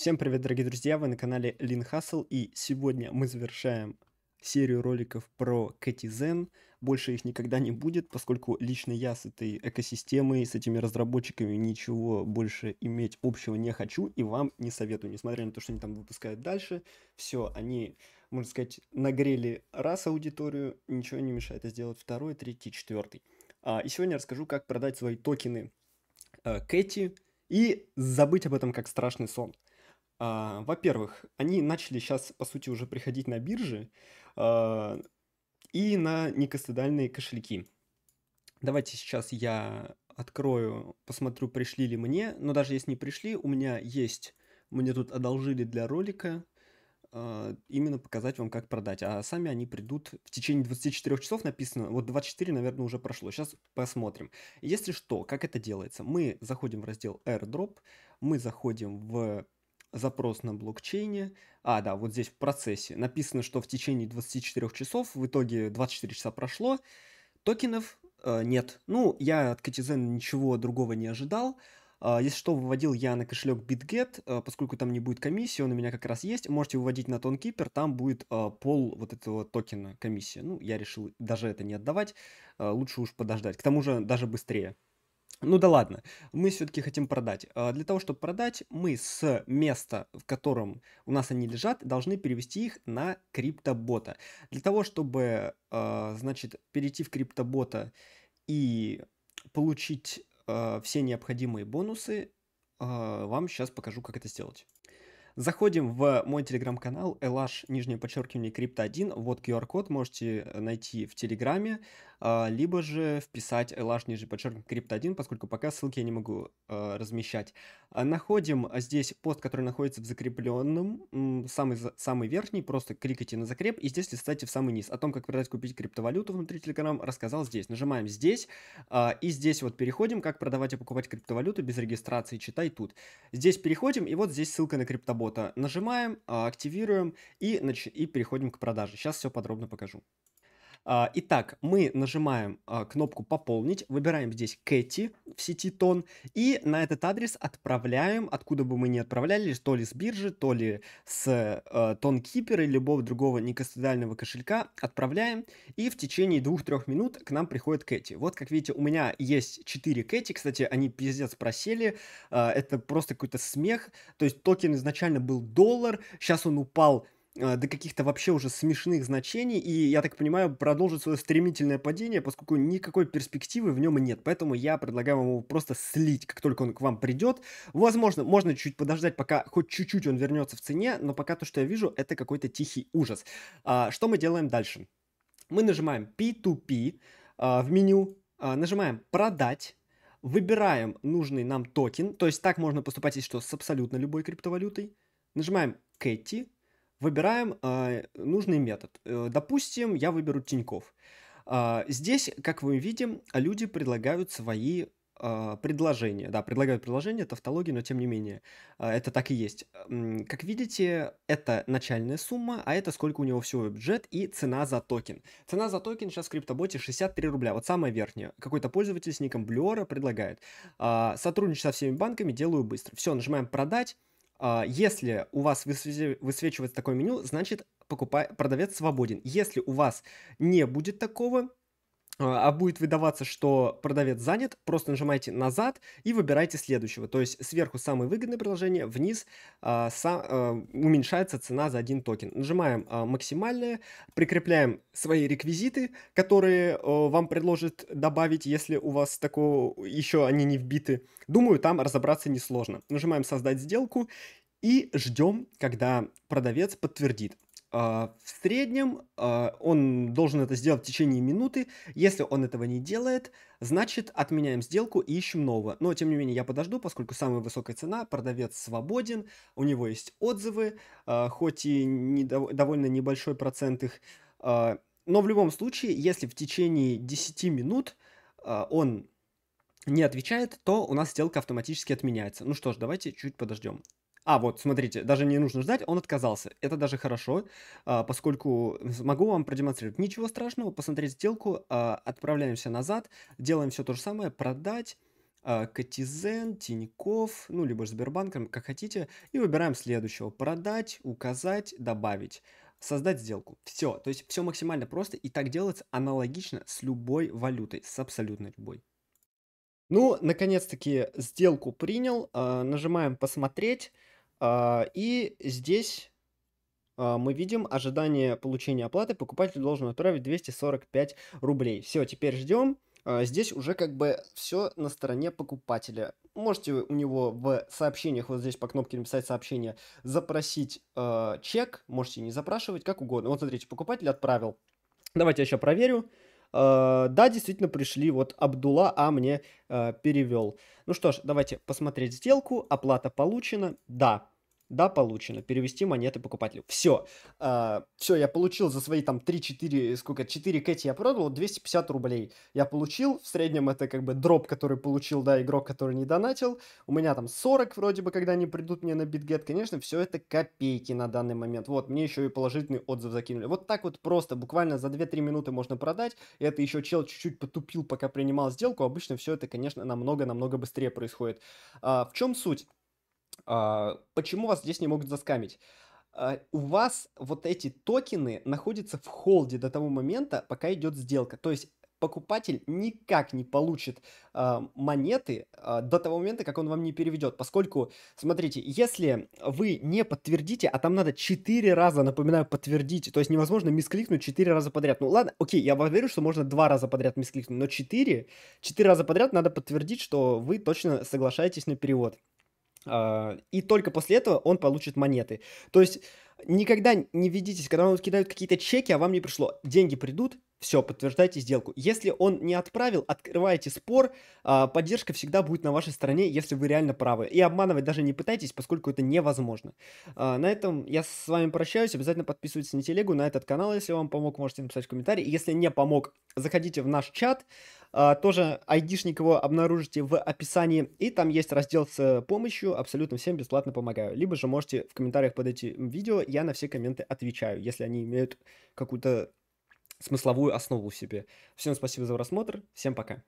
Всем привет, дорогие друзья, вы на канале Лин Хасл, и сегодня мы завершаем серию роликов про Кэти Зен. Больше их никогда не будет, поскольку лично я с этой экосистемой, с этими разработчиками ничего больше иметь общего не хочу и вам не советую, несмотря на то, что они там выпускают дальше. Все, они, можно сказать, нагрели раз аудиторию, ничего не мешает сделать второй, третий, четвертый. А, и сегодня я расскажу, как продать свои токены э, Кэти и забыть об этом как страшный сон. А, во-первых, они начали сейчас, по сути, уже приходить на биржи а, и на некостыдальные кошельки. Давайте сейчас я открою, посмотрю, пришли ли мне. Но даже если не пришли, у меня есть, мне тут одолжили для ролика, а, именно показать вам, как продать. А сами они придут в течение 24 часов, написано, вот 24, наверное, уже прошло. Сейчас посмотрим. Если что, как это делается? Мы заходим в раздел AirDrop, мы заходим в запрос на блокчейне. А, да, вот здесь в процессе написано, что в течение 24 часов, в итоге 24 часа прошло, токенов э, нет. Ну, я от Катизена ничего другого не ожидал. Э, если что, выводил я на кошелек BitGet, э, поскольку там не будет комиссии, он у меня как раз есть. Можете выводить на Тонкипер, там будет э, пол вот этого токена комиссия. Ну, я решил даже это не отдавать, э, лучше уж подождать. К тому же даже быстрее. Ну да ладно, мы все-таки хотим продать. А, для того, чтобы продать, мы с места, в котором у нас они лежат, должны перевести их на криптобота. Для того, чтобы, а, значит, перейти в криптобота и получить а, все необходимые бонусы, вам сейчас покажу, как это сделать. Заходим в мой телеграм-канал LH, нижнее подчеркивание, крипто1. Вот QR-код можете э, найти в телеграме, а, либо же вписать LH, нижнее подчеркивание, крипто1, поскольку пока ссылки я не могу э, размещать. А, находим а, здесь пост, который находится в закрепленном, самый, самый верхний, просто кликайте на закреп, и здесь листайте в самый низ. О том, как продать, купить криптовалюту внутри телеграм, рассказал здесь. Нажимаем здесь, и здесь вот переходим, как продавать и покупать криптовалюту без регистрации, читай тут. Здесь переходим, и вот здесь ссылка на криптобот чего-то нажимаем, а, активируем и, нач... и переходим к продаже. Сейчас все подробно покажу. А, итак, мы нажимаем а, кнопку «Пополнить», выбираем здесь «Кэти» в сети «Тон» и на этот адрес отправляем, откуда бы мы ни отправляли, то ли с биржи, то ли с э, «Тонкипера» или любого другого некастодального кошелька, отправляем, и в течение двух-трех минут к нам приходит Кэти. Вот, как видите, у меня есть 4 Кэти, кстати, они пиздец просели, а, это просто какой-то смех, то есть токен изначально был доллар, сейчас он упал Э, до каких-то вообще уже смешных значений, и, я так понимаю, продолжит свое стремительное падение, поскольку никакой перспективы в нем нет. Поэтому я предлагаю вам его просто слить, как только он к вам придет. Возможно, можно чуть подождать, пока хоть чуть-чуть он вернется в цене, но пока то, что я вижу, это какой-то тихий ужас. А, что мы делаем дальше? Мы нажимаем P2P а, в меню, а, нажимаем «Продать», выбираем нужный нам токен, то есть так можно поступать, если что, с абсолютно любой криптовалютой, нажимаем «Кэти», Выбираем э, нужный метод. Э, допустим, я выберу Тиньков. Э, а, здесь, как мы видим, люди предлагают свои э, предложения. Да, предлагают предложения, Это тавтология, но тем не менее, э, это так и есть. Как видите, это начальная сумма, а это сколько у него всего бюджет и цена за токен. Цена за токен сейчас в криптоботе 63 рубля, вот самая верхняя. Какой-то пользователь с ником Блюора предлагает. Э, а, сотрудничаю со всеми банками, делаю быстро. Все, нажимаем «Продать». А, если у вас высвечивается такое меню, значит покупай, продавец свободен. Если у вас не будет такого, а, а будет выдаваться, что продавец занят, просто нажимайте назад и выбирайте следующего. То есть сверху самое выгодное предложение, вниз а, са, а, уменьшается цена за один токен. Нажимаем а, максимальное, прикрепляем свои реквизиты, которые а, вам предложат добавить, если у вас такого еще они не вбиты. Думаю, там разобраться несложно. Нажимаем создать сделку и ждем, когда продавец подтвердит. А, в среднем а, он должен это сделать в течение минуты. Если он этого не делает, значит отменяем сделку и ищем нового. Но тем не менее я подожду, поскольку самая высокая цена, продавец свободен, у него есть отзывы, а, хоть и не, довольно небольшой процент их. Но в любом случае, если в течение 10 минут он не отвечает, то у нас сделка автоматически отменяется. Ну что ж, давайте чуть подождем. А, вот, смотрите, даже не нужно ждать, он отказался. Это даже хорошо, а, поскольку могу вам продемонстрировать. Ничего страшного, посмотреть сделку, а, отправляемся назад, делаем все то же самое, продать, а, Катизен, Тиньков, ну, либо Сбербанком, как хотите, и выбираем следующего. Продать, указать, добавить создать сделку. Все, то есть все максимально просто, и так делается аналогично с любой валютой, с абсолютно любой. Ну, наконец-таки сделку принял, нажимаем «Посмотреть», а, и здесь а, мы видим ожидание получения оплаты. Покупатель должен отправить 245 рублей. Все, теперь ждем. А, здесь уже как бы все на стороне покупателя. Можете у него в сообщениях, вот здесь по кнопке написать сообщение, запросить э, чек, можете не запрашивать, как угодно. Вот смотрите, покупатель отправил. Давайте я еще проверю. Э, да, действительно пришли, вот Абдула, А мне э, перевел. Ну что ж, давайте посмотреть сделку, оплата получена, да. Да, получено. Перевести монеты покупателю. Все. А, все, я получил за свои там 3-4, сколько, 4 кэти я продал, 250 рублей. Я получил, в среднем это как бы дроп, который получил, да, игрок, который не донатил. У меня там 40 вроде бы, когда они придут мне на битгет. Конечно, все это копейки на данный момент. Вот, мне еще и положительный отзыв закинули. Вот так вот просто, буквально за 2-3 минуты можно продать. И это еще чел чуть-чуть потупил, пока принимал сделку. Обычно все это, конечно, намного-намного быстрее происходит. А, в чем суть? А, почему вас здесь не могут заскамить? А, у вас вот эти токены находятся в холде до того момента, пока идет сделка. То есть покупатель никак не получит э, монеты э, до того момента, как он вам не переведет. Поскольку, смотрите, если вы не подтвердите, а там надо 4 раза, напоминаю, подтвердить, то есть невозможно мискликнуть 4 раза подряд. Ну ладно, окей, я поверю, что можно 2 раза подряд мискликнуть, но 4, 4 раза подряд надо подтвердить, что вы точно соглашаетесь на перевод. А, и только после этого он получит монеты. То есть никогда не ведитесь, когда вам кидают какие-то чеки, а вам не пришло. Деньги придут, все, подтверждайте сделку. Если он не отправил, открывайте спор. А, поддержка всегда будет на вашей стороне, если вы реально правы. И обманывать даже не пытайтесь, поскольку это невозможно. А, на этом я с вами прощаюсь. Обязательно подписывайтесь на телегу, на этот канал, если вам помог, можете написать комментарий. Если не помог, заходите в наш чат. А, тоже айдишник его обнаружите в описании. И там есть раздел с помощью. Абсолютно всем бесплатно помогаю. Либо же можете в комментариях под этим видео. Я на все комменты отвечаю, если они имеют какую-то смысловую основу себе. Всем спасибо за просмотр, всем пока.